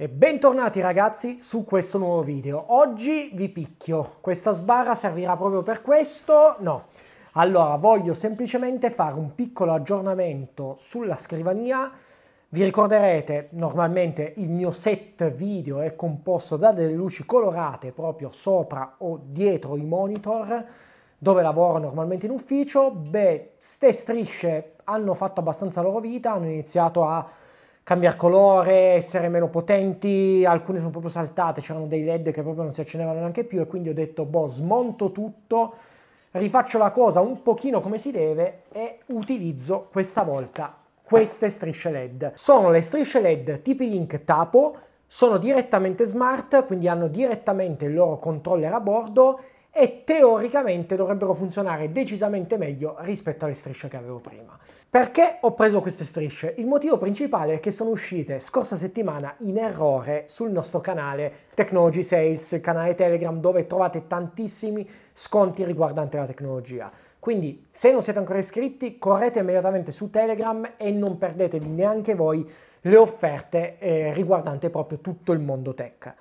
E bentornati ragazzi su questo nuovo video. Oggi vi picchio. Questa sbarra servirà proprio per questo? No. Allora, voglio semplicemente fare un piccolo aggiornamento sulla scrivania. Vi ricorderete, normalmente il mio set video è composto da delle luci colorate proprio sopra o dietro i monitor dove lavoro normalmente in ufficio. Beh, ste strisce hanno fatto abbastanza loro vita, hanno iniziato a cambiare colore, essere meno potenti, alcune sono proprio saltate, c'erano dei led che proprio non si accendevano neanche più e quindi ho detto boh smonto tutto, rifaccio la cosa un pochino come si deve e utilizzo questa volta queste strisce led. Sono le strisce led TP-Link Tapo, sono direttamente smart, quindi hanno direttamente il loro controller a bordo e teoricamente dovrebbero funzionare decisamente meglio rispetto alle strisce che avevo prima. Perché ho preso queste strisce? Il motivo principale è che sono uscite scorsa settimana in errore sul nostro canale Technology Sales, il canale Telegram dove trovate tantissimi sconti riguardanti la tecnologia. Quindi se non siete ancora iscritti correte immediatamente su Telegram e non perdetevi neanche voi le offerte eh, riguardanti proprio tutto il mondo tech.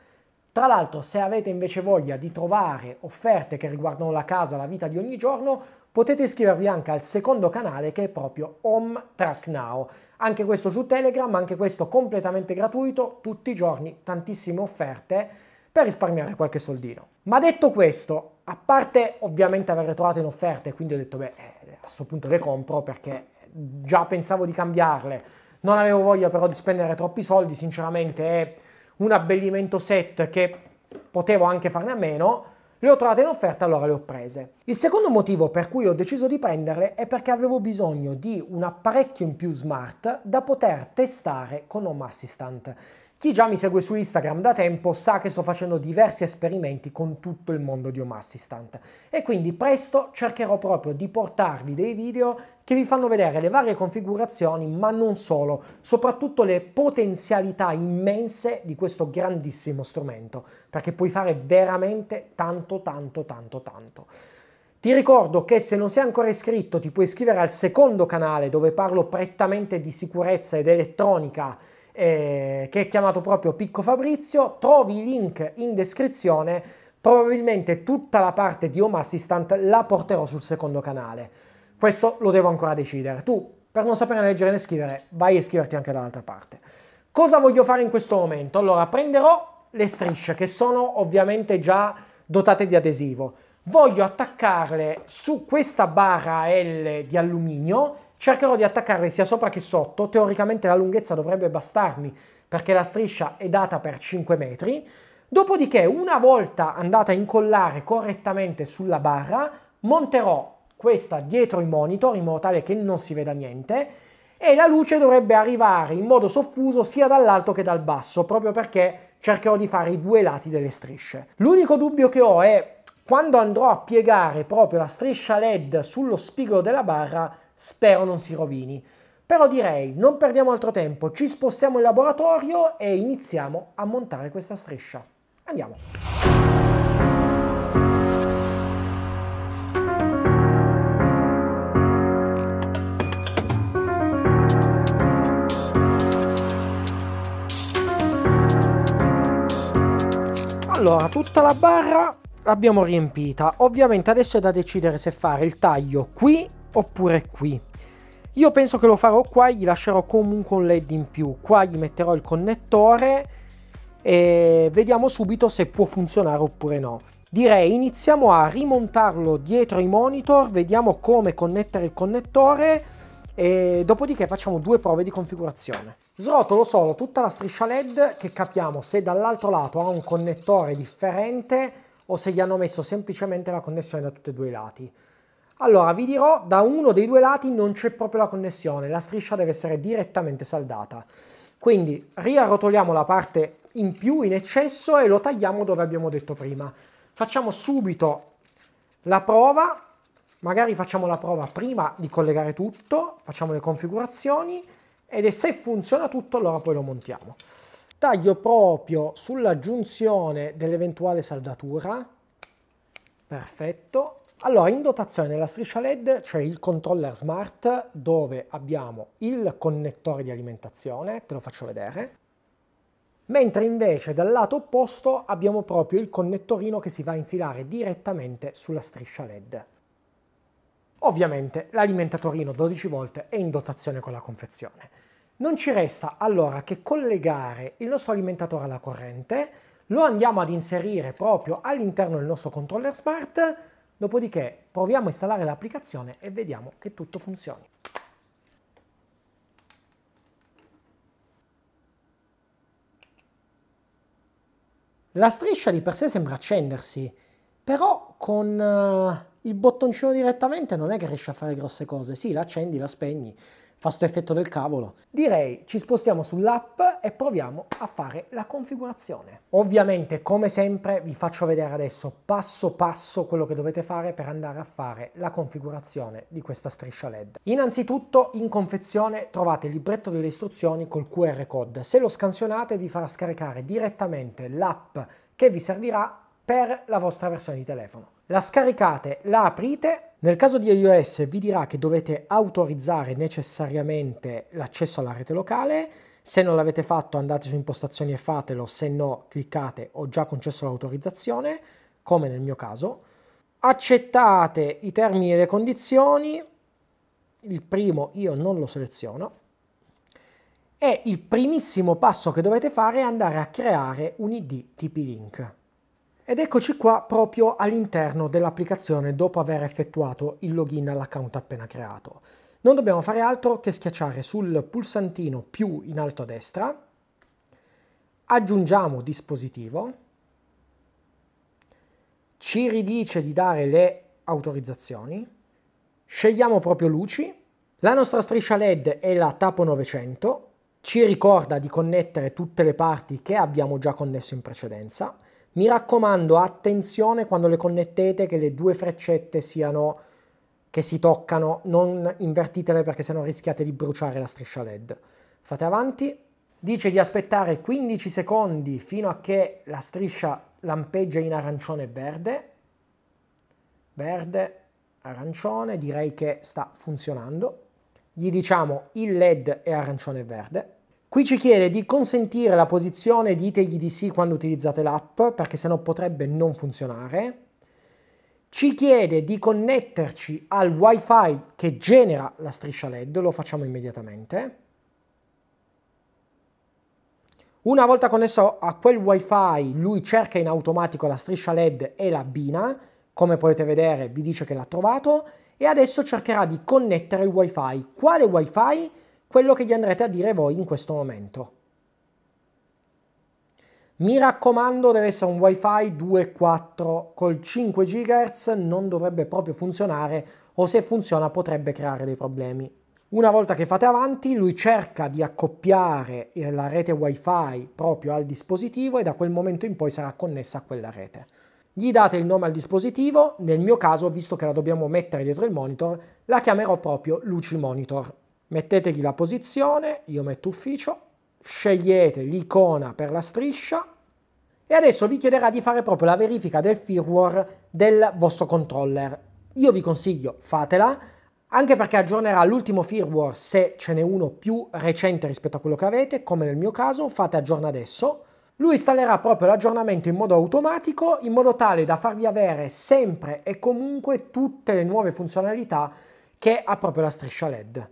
Tra l'altro, se avete invece voglia di trovare offerte che riguardano la casa, la vita di ogni giorno, potete iscrivervi anche al secondo canale che è proprio Home Track Now. Anche questo su Telegram, anche questo completamente gratuito, tutti i giorni tantissime offerte per risparmiare qualche soldino. Ma detto questo, a parte ovviamente averle trovate in offerte, quindi ho detto beh, eh, a questo punto le compro perché già pensavo di cambiarle, non avevo voglia però di spendere troppi soldi, sinceramente... Eh, un abbellimento set che potevo anche farne a meno, le ho trovate in offerta, allora le ho prese. Il secondo motivo per cui ho deciso di prenderle è perché avevo bisogno di un apparecchio in più smart da poter testare con Home Assistant. Chi già mi segue su Instagram da tempo sa che sto facendo diversi esperimenti con tutto il mondo di Home Assistant e quindi presto cercherò proprio di portarvi dei video che vi fanno vedere le varie configurazioni, ma non solo, soprattutto le potenzialità immense di questo grandissimo strumento, perché puoi fare veramente tanto tanto tanto tanto. Ti ricordo che se non sei ancora iscritto ti puoi iscrivere al secondo canale dove parlo prettamente di sicurezza ed elettronica eh, che è chiamato proprio Picco Fabrizio, trovi i link in descrizione, probabilmente tutta la parte di Home Assistant la porterò sul secondo canale. Questo lo devo ancora decidere. Tu, per non sapere leggere né scrivere, vai a iscriverti anche dall'altra parte. Cosa voglio fare in questo momento? Allora, prenderò le strisce che sono ovviamente già dotate di adesivo. Voglio attaccarle su questa barra L di alluminio Cercherò di attaccarle sia sopra che sotto, teoricamente la lunghezza dovrebbe bastarmi perché la striscia è data per 5 metri, dopodiché una volta andata a incollare correttamente sulla barra monterò questa dietro i monitor in modo tale che non si veda niente e la luce dovrebbe arrivare in modo soffuso sia dall'alto che dal basso proprio perché cercherò di fare i due lati delle strisce. L'unico dubbio che ho è quando andrò a piegare proprio la striscia LED sullo spigolo della barra Spero non si rovini. Però direi, non perdiamo altro tempo, ci spostiamo in laboratorio e iniziamo a montare questa striscia. Andiamo! Allora, tutta la barra l'abbiamo riempita. Ovviamente adesso è da decidere se fare il taglio qui oppure qui. Io penso che lo farò qua, gli lascerò comunque un LED in più. Qua gli metterò il connettore e vediamo subito se può funzionare oppure no. Direi iniziamo a rimontarlo dietro i monitor, vediamo come connettere il connettore e dopodiché facciamo due prove di configurazione. Srotolo solo tutta la striscia LED che capiamo se dall'altro lato ha un connettore differente o se gli hanno messo semplicemente la connessione da tutti e due i lati. Allora, vi dirò, da uno dei due lati non c'è proprio la connessione, la striscia deve essere direttamente saldata. Quindi riarrotoliamo la parte in più, in eccesso, e lo tagliamo dove abbiamo detto prima. Facciamo subito la prova, magari facciamo la prova prima di collegare tutto, facciamo le configurazioni, ed se funziona tutto allora poi lo montiamo. Taglio proprio sulla giunzione dell'eventuale saldatura, perfetto, allora, in dotazione della striscia LED c'è il controller smart dove abbiamo il connettore di alimentazione, te lo faccio vedere, mentre invece dal lato opposto abbiamo proprio il connettorino che si va a infilare direttamente sulla striscia LED. Ovviamente l'alimentatorino 12 v è in dotazione con la confezione. Non ci resta allora che collegare il nostro alimentatore alla corrente, lo andiamo ad inserire proprio all'interno del nostro controller smart Dopodiché proviamo a installare l'applicazione e vediamo che tutto funzioni. La striscia di per sé sembra accendersi, però con uh, il bottoncino direttamente non è che riesci a fare grosse cose. Sì, la accendi, la spegni, fa sto effetto del cavolo. Direi ci spostiamo sull'app e proviamo a fare la configurazione. Ovviamente come sempre vi faccio vedere adesso passo passo quello che dovete fare per andare a fare la configurazione di questa striscia LED. Innanzitutto in confezione trovate il libretto delle istruzioni col QR code. Se lo scansionate vi farà scaricare direttamente l'app che vi servirà per la vostra versione di telefono. La scaricate, la aprite nel caso di iOS vi dirà che dovete autorizzare necessariamente l'accesso alla rete locale, se non l'avete fatto andate su impostazioni e fatelo, se no cliccate ho già concesso l'autorizzazione, come nel mio caso. Accettate i termini e le condizioni, il primo io non lo seleziono, e il primissimo passo che dovete fare è andare a creare un ID TP-Link. Ed eccoci qua proprio all'interno dell'applicazione dopo aver effettuato il login all'account appena creato. Non dobbiamo fare altro che schiacciare sul pulsantino più in alto a destra, aggiungiamo dispositivo, ci ridice di dare le autorizzazioni, scegliamo proprio luci, la nostra striscia LED è la Tapo 900, ci ricorda di connettere tutte le parti che abbiamo già connesso in precedenza, mi raccomando, attenzione quando le connettete che le due freccette siano che si toccano, non invertitele perché sennò rischiate di bruciare la striscia LED. Fate avanti. Dice di aspettare 15 secondi fino a che la striscia lampeggia in arancione e verde. Verde, arancione, direi che sta funzionando. Gli diciamo il LED è arancione e verde Qui ci chiede di consentire la posizione, ditegli di sì quando utilizzate l'app, perché sennò potrebbe non funzionare. Ci chiede di connetterci al wifi che genera la striscia LED, lo facciamo immediatamente. Una volta connesso a quel wifi, lui cerca in automatico la striscia LED e la abbina, come potete vedere vi dice che l'ha trovato, e adesso cercherà di connettere il wifi. Quale wifi? quello che gli andrete a dire voi in questo momento. Mi raccomando, deve essere un WiFi 2.4 col 5 GHz, non dovrebbe proprio funzionare o se funziona potrebbe creare dei problemi. Una volta che fate avanti, lui cerca di accoppiare la rete WiFi proprio al dispositivo e da quel momento in poi sarà connessa a quella rete. Gli date il nome al dispositivo, nel mio caso, visto che la dobbiamo mettere dietro il monitor, la chiamerò proprio Luci Monitor mettetegli la posizione, io metto ufficio, scegliete l'icona per la striscia e adesso vi chiederà di fare proprio la verifica del firmware del vostro controller. Io vi consiglio, fatela, anche perché aggiornerà l'ultimo firmware se ce n'è uno più recente rispetto a quello che avete, come nel mio caso, fate aggiorna adesso. Lui installerà proprio l'aggiornamento in modo automatico, in modo tale da farvi avere sempre e comunque tutte le nuove funzionalità che ha proprio la striscia LED.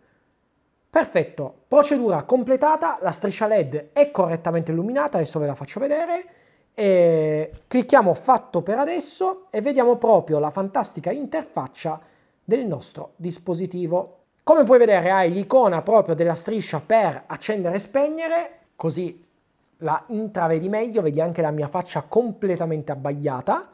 Perfetto, procedura completata, la striscia LED è correttamente illuminata, adesso ve la faccio vedere. E clicchiamo fatto per adesso e vediamo proprio la fantastica interfaccia del nostro dispositivo. Come puoi vedere hai l'icona proprio della striscia per accendere e spegnere, così la intravedi meglio, vedi anche la mia faccia completamente abbagliata.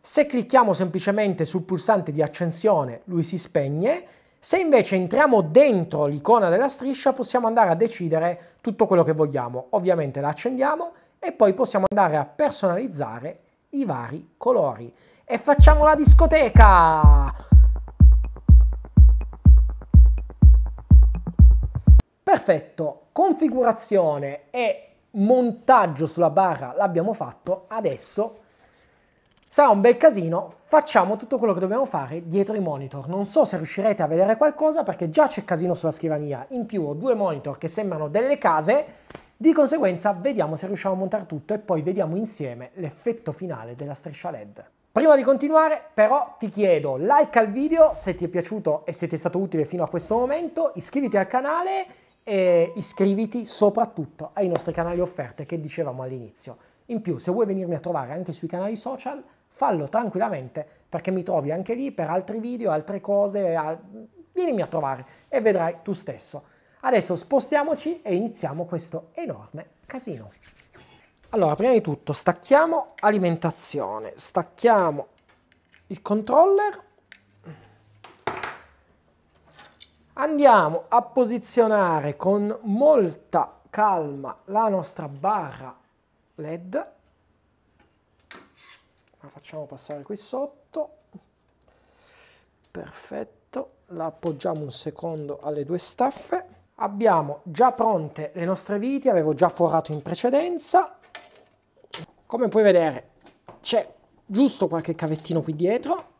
Se clicchiamo semplicemente sul pulsante di accensione lui si spegne, se invece entriamo dentro l'icona della striscia possiamo andare a decidere tutto quello che vogliamo. Ovviamente la accendiamo e poi possiamo andare a personalizzare i vari colori. E facciamo la discoteca! Perfetto, configurazione e montaggio sulla barra l'abbiamo fatto, adesso Sarà un bel casino, facciamo tutto quello che dobbiamo fare dietro i monitor. Non so se riuscirete a vedere qualcosa perché già c'è casino sulla scrivania. In più ho due monitor che sembrano delle case, di conseguenza vediamo se riusciamo a montare tutto e poi vediamo insieme l'effetto finale della striscia LED. Prima di continuare però ti chiedo like al video se ti è piaciuto e se ti è stato utile fino a questo momento, iscriviti al canale e iscriviti soprattutto ai nostri canali offerte che dicevamo all'inizio. In più se vuoi venirmi a trovare anche sui canali social fallo tranquillamente perché mi trovi anche lì per altri video, altre cose, al... vienimi a trovare e vedrai tu stesso. Adesso spostiamoci e iniziamo questo enorme casino. Allora, prima di tutto stacchiamo alimentazione, stacchiamo il controller, andiamo a posizionare con molta calma la nostra barra LED la facciamo passare qui sotto, perfetto, la appoggiamo un secondo alle due staffe, abbiamo già pronte le nostre viti, avevo già forato in precedenza, come puoi vedere c'è giusto qualche cavettino qui dietro,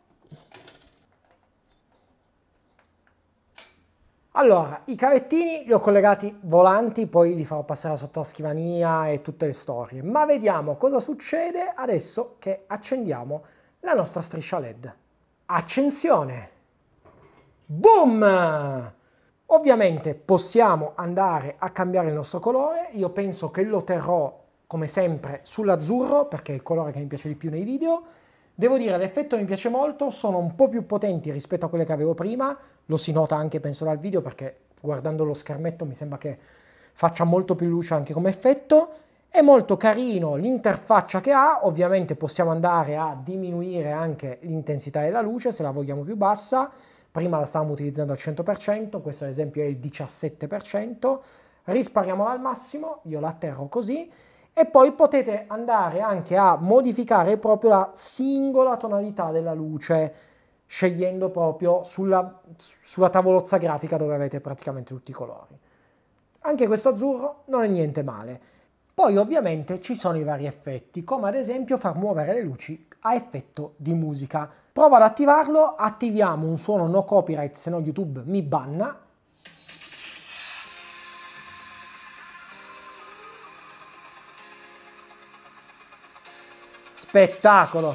Allora, i cavettini li ho collegati volanti, poi li farò passare sotto la scrivania e tutte le storie, ma vediamo cosa succede adesso che accendiamo la nostra striscia LED. Accensione! Boom! Ovviamente possiamo andare a cambiare il nostro colore, io penso che lo terrò come sempre sull'azzurro perché è il colore che mi piace di più nei video Devo dire, l'effetto mi piace molto, sono un po' più potenti rispetto a quelle che avevo prima, lo si nota anche penso dal video perché guardando lo schermetto mi sembra che faccia molto più luce anche come effetto. È molto carino l'interfaccia che ha, ovviamente possiamo andare a diminuire anche l'intensità della luce se la vogliamo più bassa, prima la stavamo utilizzando al 100%, questo ad esempio è il 17%, rispariamola al massimo, io la atterro così e poi potete andare anche a modificare proprio la singola tonalità della luce scegliendo proprio sulla, sulla tavolozza grafica dove avete praticamente tutti i colori. Anche questo azzurro non è niente male. Poi ovviamente ci sono i vari effetti, come ad esempio far muovere le luci a effetto di musica. Provo ad attivarlo, attiviamo un suono no copyright, se no YouTube mi banna spettacolo!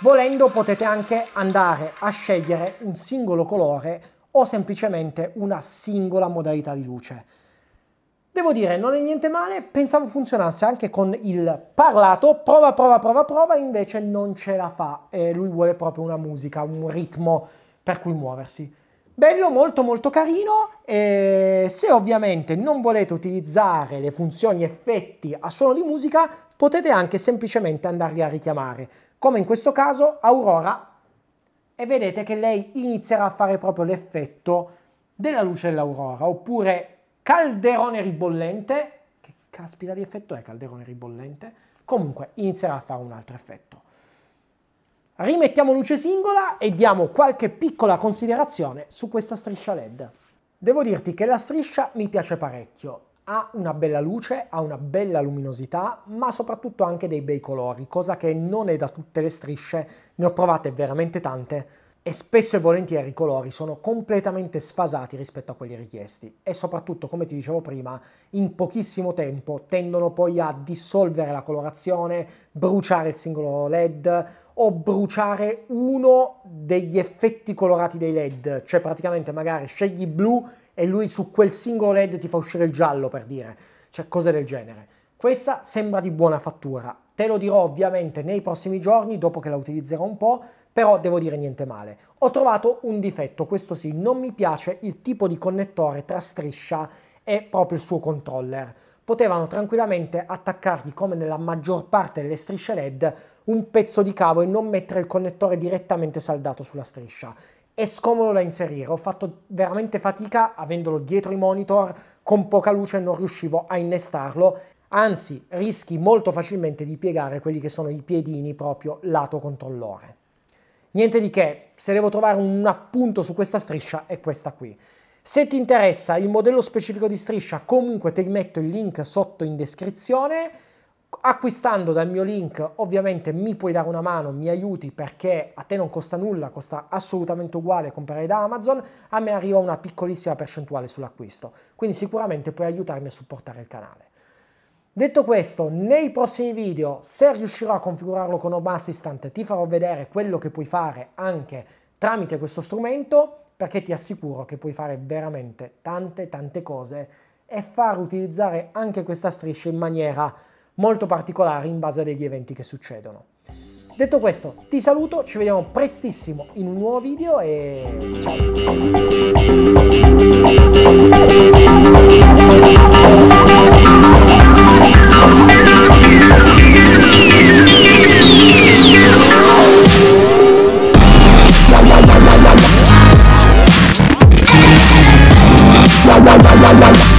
Volendo potete anche andare a scegliere un singolo colore o semplicemente una singola modalità di luce. Devo dire, non è niente male, pensavo funzionasse anche con il parlato, prova, prova, prova, prova, invece non ce la fa e eh, lui vuole proprio una musica, un ritmo per cui muoversi. Bello, molto molto carino. E se ovviamente non volete utilizzare le funzioni effetti a suono di musica, potete anche semplicemente andarli a richiamare, come in questo caso Aurora, e vedete che lei inizierà a fare proprio l'effetto della luce dell'aurora, oppure calderone ribollente, che caspita di effetto è calderone ribollente, comunque inizierà a fare un altro effetto. Rimettiamo luce singola e diamo qualche piccola considerazione su questa striscia LED. Devo dirti che la striscia mi piace parecchio, ha una bella luce, ha una bella luminosità, ma soprattutto anche dei bei colori, cosa che non è da tutte le strisce, ne ho provate veramente tante, e spesso e volentieri i colori sono completamente sfasati rispetto a quelli richiesti e soprattutto, come ti dicevo prima, in pochissimo tempo tendono poi a dissolvere la colorazione, bruciare il singolo LED o bruciare uno degli effetti colorati dei LED, cioè praticamente magari scegli blu e lui su quel singolo LED ti fa uscire il giallo per dire, cioè cose del genere. Questa sembra di buona fattura, te lo dirò ovviamente nei prossimi giorni dopo che la utilizzerò un po', però devo dire niente male. Ho trovato un difetto, questo sì, non mi piace il tipo di connettore tra striscia e proprio il suo controller. Potevano tranquillamente attaccargli, come nella maggior parte delle strisce LED, un pezzo di cavo e non mettere il connettore direttamente saldato sulla striscia. È scomodo da inserire, ho fatto veramente fatica avendolo dietro i monitor, con poca luce non riuscivo a innestarlo anzi rischi molto facilmente di piegare quelli che sono i piedini proprio lato controllore. Niente di che, se devo trovare un appunto su questa striscia è questa qui. Se ti interessa il modello specifico di striscia, comunque ti metto il link sotto in descrizione. Acquistando dal mio link ovviamente mi puoi dare una mano, mi aiuti perché a te non costa nulla, costa assolutamente uguale comprare da Amazon, a me arriva una piccolissima percentuale sull'acquisto, quindi sicuramente puoi aiutarmi a supportare il canale. Detto questo, nei prossimi video, se riuscirò a configurarlo con Home Assistant, ti farò vedere quello che puoi fare anche tramite questo strumento, perché ti assicuro che puoi fare veramente tante tante cose e far utilizzare anche questa striscia in maniera molto particolare in base agli eventi che succedono. Detto questo, ti saluto, ci vediamo prestissimo in un nuovo video e ciao! one.